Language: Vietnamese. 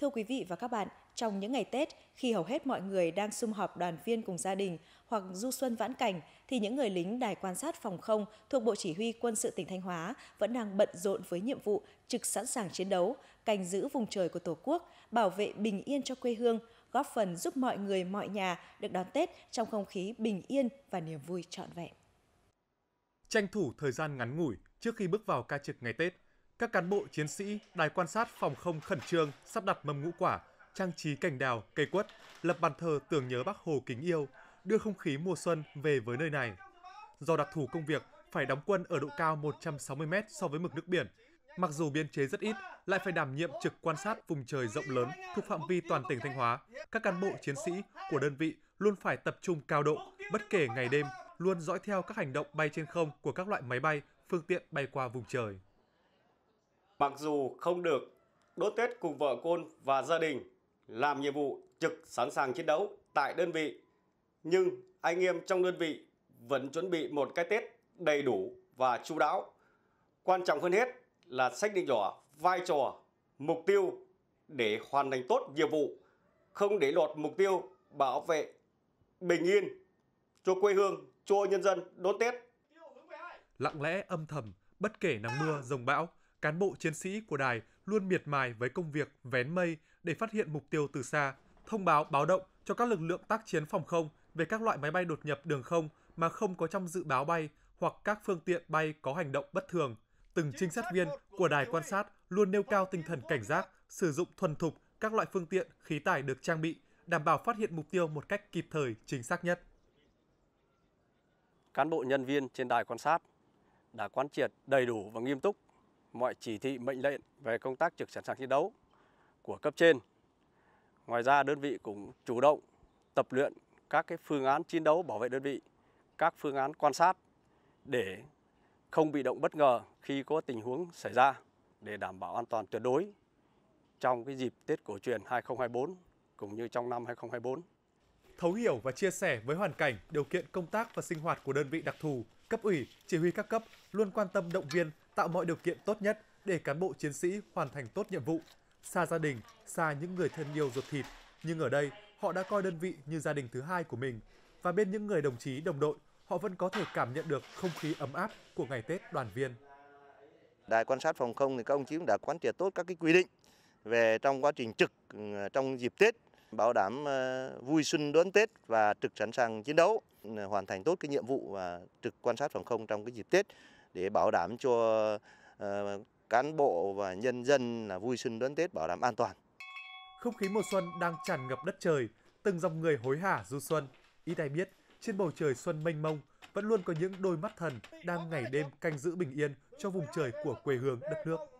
Thưa quý vị và các bạn, trong những ngày Tết, khi hầu hết mọi người đang sum họp đoàn viên cùng gia đình hoặc du xuân vãn cảnh, thì những người lính đài quan sát phòng không thuộc Bộ Chỉ huy Quân sự tỉnh Thanh Hóa vẫn đang bận rộn với nhiệm vụ trực sẵn sàng chiến đấu, canh giữ vùng trời của Tổ quốc, bảo vệ bình yên cho quê hương, góp phần giúp mọi người mọi nhà được đón Tết trong không khí bình yên và niềm vui trọn vẹn. Tranh thủ thời gian ngắn ngủi trước khi bước vào ca trực ngày Tết – các cán bộ chiến sĩ đài quan sát phòng không khẩn trương sắp đặt mâm ngũ quả, trang trí cành đào, cây quất, lập bàn thờ tưởng nhớ Bác Hồ kính yêu, đưa không khí mùa xuân về với nơi này. Do đặc thù công việc phải đóng quân ở độ cao 160 m so với mực nước biển, mặc dù biên chế rất ít, lại phải đảm nhiệm trực quan sát vùng trời rộng lớn thuộc phạm vi toàn tỉnh Thanh Hóa. Các cán bộ chiến sĩ của đơn vị luôn phải tập trung cao độ, bất kể ngày đêm, luôn dõi theo các hành động bay trên không của các loại máy bay, phương tiện bay qua vùng trời. Mặc dù không được đốt Tết cùng vợ con và gia đình, làm nhiệm vụ trực sẵn sàng chiến đấu tại đơn vị, nhưng anh em trong đơn vị vẫn chuẩn bị một cái Tết đầy đủ và chu đáo. Quan trọng hơn hết là xác định rõ vai trò, mục tiêu để hoàn thành tốt nhiệm vụ, không để lọt mục tiêu bảo vệ bình yên cho quê hương, cho nhân dân đón Tết. Lặng lẽ âm thầm, bất kể nắng mưa, rồng bão, cán bộ chiến sĩ của đài luôn miệt mài với công việc vén mây để phát hiện mục tiêu từ xa, thông báo báo động cho các lực lượng tác chiến phòng không về các loại máy bay đột nhập đường không mà không có trong dự báo bay hoặc các phương tiện bay có hành động bất thường. Từng trinh sát viên của đài quan sát luôn nêu cao tinh thần cảnh giác, sử dụng thuần thục các loại phương tiện, khí tải được trang bị, đảm bảo phát hiện mục tiêu một cách kịp thời, chính xác nhất. Cán bộ nhân viên trên đài quan sát đã quán triệt đầy đủ và nghiêm túc mọi chỉ thị mệnh lệnh về công tác trực sẵn sàng chiến đấu của cấp trên. Ngoài ra đơn vị cũng chủ động tập luyện các cái phương án chiến đấu bảo vệ đơn vị, các phương án quan sát để không bị động bất ngờ khi có tình huống xảy ra để đảm bảo an toàn tuyệt đối trong cái dịp Tết cổ truyền 2024 cũng như trong năm 2024. Thấu hiểu và chia sẻ với hoàn cảnh, điều kiện công tác và sinh hoạt của đơn vị đặc thù, cấp ủy, chỉ huy các cấp luôn quan tâm động viên, tạo mọi điều kiện tốt nhất để cán bộ chiến sĩ hoàn thành tốt nhiệm vụ. Xa gia đình, xa những người thân yêu ruột thịt, nhưng ở đây họ đã coi đơn vị như gia đình thứ hai của mình. Và bên những người đồng chí đồng đội, họ vẫn có thể cảm nhận được không khí ấm áp của ngày Tết đoàn viên. Đài quan sát phòng không thì các ông chí cũng đã quán triệt tốt các cái quy định về trong quá trình trực ừ, trong dịp Tết bảo đảm ờ, vui xuân đón Tết và trực sẵn sàng chiến đấu, ờ, hoàn thành tốt cái nhiệm vụ và trực quan sát phòng không trong cái dịp Tết để bảo đảm cho ờ, cán bộ và nhân dân là vui xuân đón Tết bảo đảm an toàn. Không khí mùa xuân đang tràn ngập đất trời, từng dòng người hối hả du xuân. Ít ai biết, trên bầu trời xuân mênh mông vẫn luôn có những đôi mắt thần đang ngày đêm canh giữ bình yên cho vùng trời của quê hương đất nước.